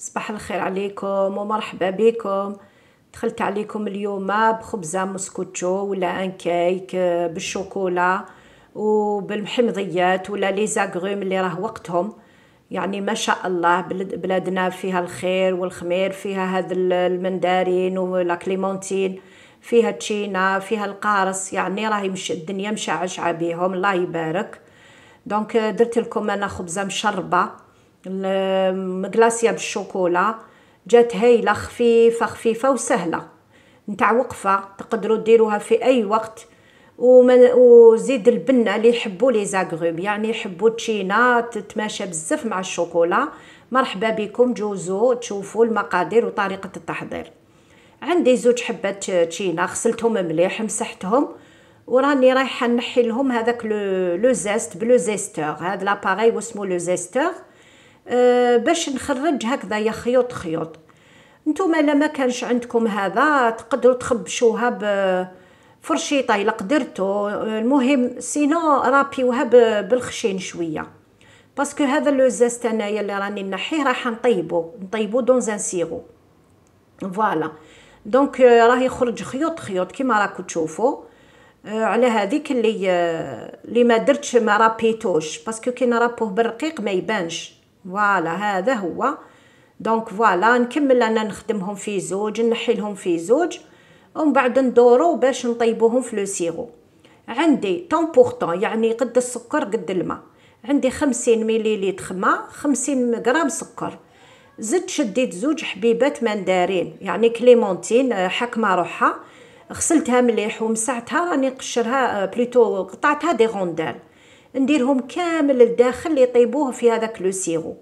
صباح الخير عليكم ومرحبا بكم دخلت عليكم اليوم بخبزة مسكوتشو ولا ان كيك آه، بالشوكولا وبالمحمضيات ولا لي زاغروم اللي راه وقتهم يعني ما شاء الله بلادنا فيها الخير والخمير فيها هذا المندارين ولا كليمونتين فيها تشينا فيها القارص يعني راهي مش الدنيا مشعشعه بيهم الله يبارك دونك آه، درت لكم انا خبزه مشربه مقلاصيه بالشوكولا جات هايله خفيفه خفيفه وسهله نتاع وقفه تقدروا ديروها في اي وقت وزيد البنه اللي يحبوا لي زاغروب يعني يحبوا تشينا تتماشى بزاف مع الشوكولا مرحبا بكم جوزو تشوفوا المقادير وطريقه التحضير عندي زوج حبات تشينا غسلتهم مليح مسحتهم وراني رايحه نحي لهم هذاك لو زيست بلو زيستور هذا لاباري واسمو لو زيستور أه، باش نخرج هكذا يا خيوط خيوط نتوما الا ما كانش عندكم هذا تقدروا تخبشوها فرشيطه الا قدرتو المهم سينو رابيوها بالخشين شويه باسكو هذا لو زاست انايا اللي راني نحيه راح نطيبو نطيبو دون زان سيرو فوالا دونك راه يخرج خيوط خيوط كيما راكو تشوفوا أه، على هذيك اللي أه، اللي ما درتش ما رابيتوش باسكو كي نرابوه بالرقيق ما يبانش فوالا هذا هو دونك فوالا نكمل انا نخدمهم في زوج نحي لهم في زوج ومن بعد ندورو باش نطيبوهم في لو سيرو عندي طون بورطون يعني قد السكر قد الماء عندي خمسين مليليتر ماء خمسين غرام سكر زدت شديت زوج حبيبات مندارين يعني كليمونتين آه، حكمه روحها غسلتها مليح ومسعتها راني نقشرها بلوتو آه، قطعتها دي غوندال نديرهم كامل اللي يطيبوه في هذاك لو سيرو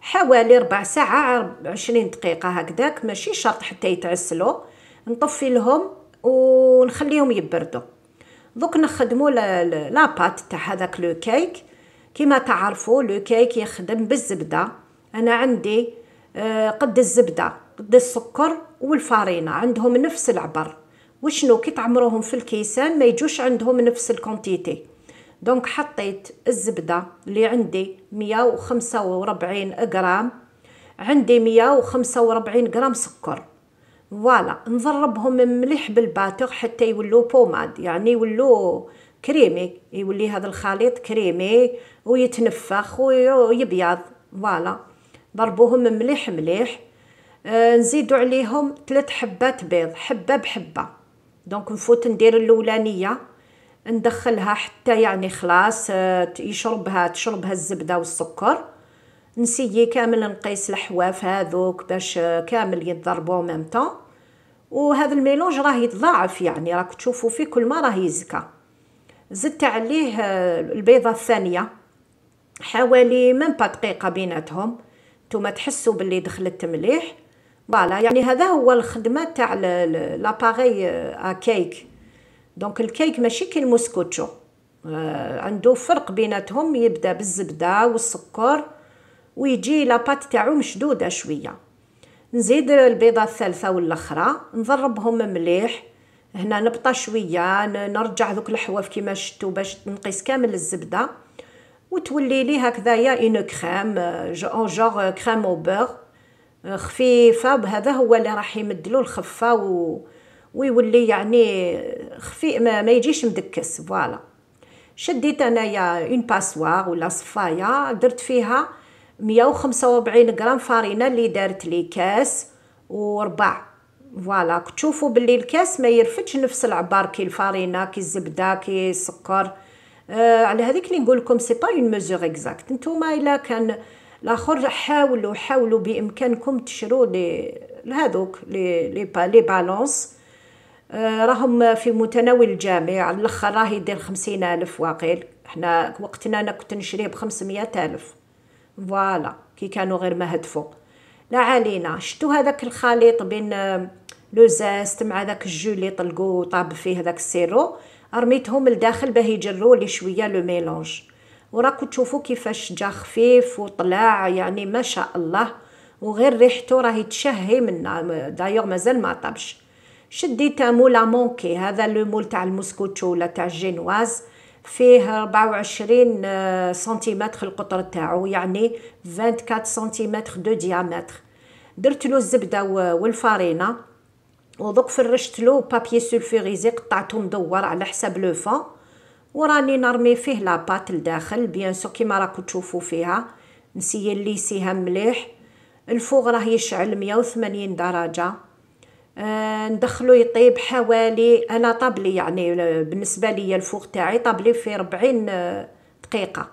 حوالي ربع ساعة عشرين دقيقة هكذاك ماشي شرط حتى يتعسلو نطفي لهم ونخليهم يبردوا دوك نخدموا لاباط تاع هذاك لو كيك كيما تعرفوا لو كيك يخدم بالزبده انا عندي آه، قد الزبده قد السكر والفارينه عندهم نفس العبر وشنو كي تعمروهم في الكيسان ما يجوش عندهم نفس الكونتيتي دونك حطيت الزبده اللي عندي وربعين غرام عندي وربعين غرام سكر فوالا نضربهم مليح بالباتر حتى يولو بوماد يعني يولو كريمي يولي هذا الخليط كريمي ويتنفخ ويبيض فوالا ضربوهم مليح مليح آه، نزيدو عليهم ثلاث حبات بيض حبه بحبه دونك نفوت ندير الاولانيه ندخلها حتى يعني خلاص آه، يشربها تشربها الزبده والسكر نسيي كامل نقيس الحواف هذوك باش آه، كامل يتضربوا ميم طون وهذا الميلونج راه يتضاعف يعني راك تشوفوا فيه كل ما راه يزكى زدت عليه آه، البيضه الثانيه حوالي من با دقيقه بيناتهم نتوما تحسوا باللي دخلت مليح فوالا يعني هذا هو الخدمه تاع لاباري كيك دونك الكيك ماشي كي الموسكوتشو آه عنده فرق بيناتهم يبدا بالزبده والسكر ويجي لاباط تاعو مشدوده شويه نزيد البيضه الثالثه والاخرى نضربهم مليح هنا نبطى شويه نرجع ذوك الحواف كيما شتو باش نقيس كامل الزبده وتولي لي هكذايا اون كريم اون جوغ كريم او بور خفيفه بهذا هو اللي راح يمدلو الخفه و ويولي يعني خفيف ما, ما يجيش مدكس فوالا شديت انايا اون باسوار ولا صفايه درت فيها 145 غرام فارينه اللي دارت لي كاس وربع فوالا تشوفوا باللي الكاس ما يرفدش نفس العبار كي الفارينه كي الزبده كي السكر آه على هذيك اللي نقول لكم سي با اون ميزور اكزاكت نتوما الا كان الاخر حاولوا حاولوا بامكانكم تشرو لي هذوك لي لي بالونس آه، راهم في متناول الجامع الاخر راه يدير خمسين الف واقيل حنا وقتنا انا كنت نشريه بخمسمية الف فوالا كي كانوا غير ما هدفوا لا علينا شتو هذاك الخليط بين آه، لو زاست مع ذاك الجو اللي طلقو طاب فيه ذاك السيرو رميتهم لداخل باه يجرو لي شويه لو ميلونج وراكو تشوفوا كيفاش جا خفيف وطلع يعني ما شاء الله وغير ريحته راهي تشهي منا دايوغ مازال ما طابش شدي تامولا مونكي هذا لو مول تاع الموسكوتشو ولا تاع الجينواز فيه 24 آه، سنتيمتر القطر تاعو يعني 24 سنتيمتر دو ديامتر درت له الزبده والفارينه ودوك فرشت له بابي سولفوريزي قطعته مدور على حساب لو فون وراني نرمي فيه لاباط لداخل بيان سو كيما راكو تشوفوا فيها نسيليسيها مليح الفوق راه يشعل 180 درجه آه، ندخلو يطيب حوالي انا طابلي يعني بالنسبه ليا الفوق تاعي طابلي في 40 آه، دقيقه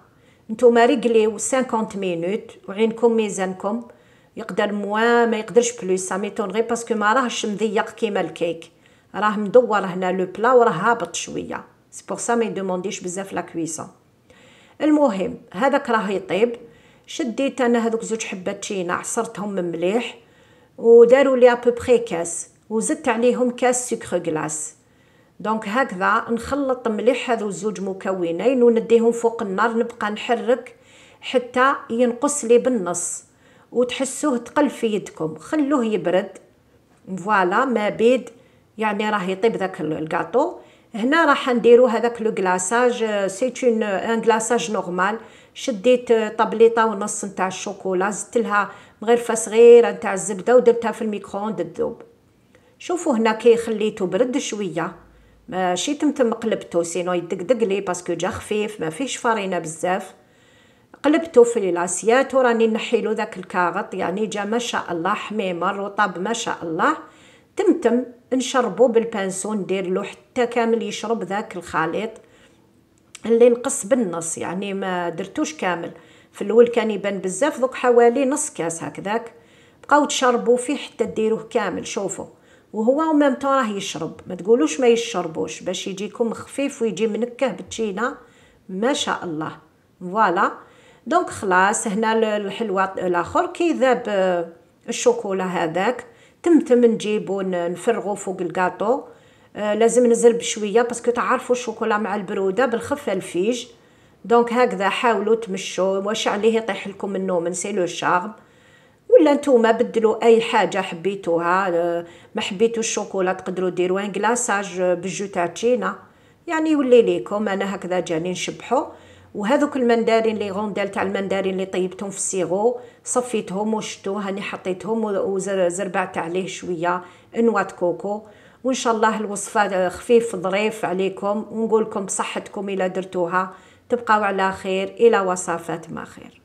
نتوما رجليو 50 مينوت وعينكم ميزانكم يقدر موا ما يقدرش بلوس ساميتون غير باسكو ما راهش مضيق كيما الكيك راه مدور هنا لو بلا وراه هابط شويه سي بور سا ما يدومونديش بزاف لا كويسون المهم هذاك راه يطيب شديت انا هذوك زوج حبات تشينا عصرتهم مليح وداروا لي ابوبخي كاس وزدت عليهم كاس سكر غلاس دونك هكذا نخلط مليح هذو الزوج مكونين ونديهم فوق النار نبقى نحرك حتى ينقص لي بالنص وتحسوه تقل في يدكم خلوه يبرد فوالا ما بيد يعني راه يطيب ذاك الكاطو هنا راح نديرو هذاك لو كلاصاج سي اون ان كلاصاج نورمال شديت آه، طبليطه ونص نتاع الشوكولا زدت لها مغرفه صغيره نتاع الزبده ودرتها في الميكرووند تذوب شوفوا هنا كي خليته برد شويه ماشي تمتم قلبته سينو يدقدق لي باسكو جا خفيف ما فيش فرينه بزاف قلبته في لاسيات وراني نحيلو ذاك الكاغط يعني جا ما شاء الله حميمر وطاب ما شاء الله تمتم نشربو بالبانسو ندير له حتى كامل يشرب ذاك الخليط اللي نقص بالنص يعني ما درتوش كامل في الاول كان يبان بزاف دوك حوالي نص كاس هكذاك بقاو تشربوا فيه حتى ديروه كامل شوفوا وهو او طون راه يشرب ما تقولوش ما يشربوش باش يجيكم خفيف ويجي منكه بالتشينه ما شاء الله فوالا دونك خلاص هنا الحلوى الاخر كي ذاب آه، الشوكولا هذاك تمتم نجيبو نفرغو فوق الكاطو آه، لازم نزل بشويه باسكو تعرفوا الشوكولا مع البروده بالخفه الفيج دونك هكذا حاولوا تمشوا واش عليه يطيح لكم النوم نسيلو الشارب ولا نتوما بدلوا اي حاجه حبيتوها آه، ما حبيتو الشوكولا تقدروا ديروا ان كلاصاج آه، بالجوتاتشينا يعني يولي ليكم انا هكذا جاني نشبحو وهذوك المندارين لي غوندال تاع المندارين اللي طيبتهم في السيغو صفيتهم وشتو هاني حطيتهم وزربعت عليه شويه نواه كوكو وان شاء الله الوصفه خفيف ظريف عليكم ونقول لكم بصحتكم الا درتوها تبقاو على خير الى وصفات ما خير